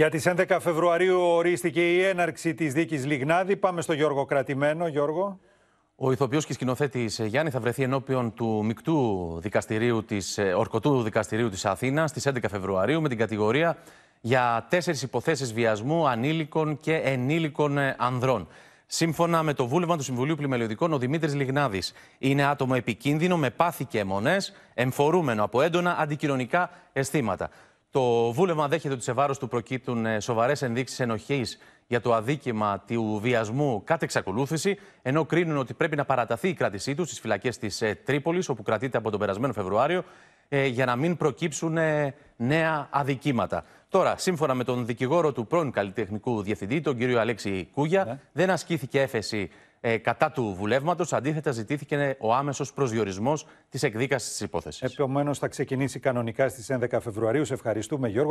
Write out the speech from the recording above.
Για τις 11 Φεβρουαρίου ορίστηκε η έναρξη της δίκης Λιγνάδη. Πάμε στο Γιώργο Κρατημένο. Γιώργο. Ο ηθοποιός και σκηνοθέτης ε, Γιάννη θα βρεθεί ενώπιον του μεικτού δικαστηρίου της, ε, ορκωτού δικαστηρίου της Αθήνας στις 11 Φεβρουαρίου με την κατηγορία για τέσσερις υποθέσεις βιασμού ανήλικων και ενήλικων ε, ανδρών. Σύμφωνα με το βούλευμα του Συμβουλίου Πλημελιωδικών, ο Δημήτρης Λιγνάδης είναι άτομο επικίνδυνο με πάθη και αιμονές, εμφορούμενο από έντονα αντικοινωνικά αισθήματα. Το Βούλευμα δέχεται ότι σε βάρος του προκύπτουν ε, σοβαρές ενδείξεις ενοχής για το αδίκημα του βιασμού κάτω εξακολούθηση, ενώ κρίνουν ότι πρέπει να παραταθεί η κράτησή τους στις φυλακές της ε, Τρίπολης, όπου κρατείται από τον περασμένο Φεβρουάριο, ε, για να μην προκύψουν νέα αδικήματα. Τώρα, σύμφωνα με τον δικηγόρο του πρώην καλλιτεχνικού διευθυντή, τον κύριο Αλέξη Κούγια, ναι. δεν ασκήθηκε έφεση ε, κατά του βουλεύματος. Αντίθετα, ζητήθηκε ο άμεσος προσδιορισμός της εκδίκασης της υπόθεσης. Επομένως, θα ξεκινήσει κανονικά στις 11 Φεβρουαρίου. Σε ευχαριστούμε, Γιώργο.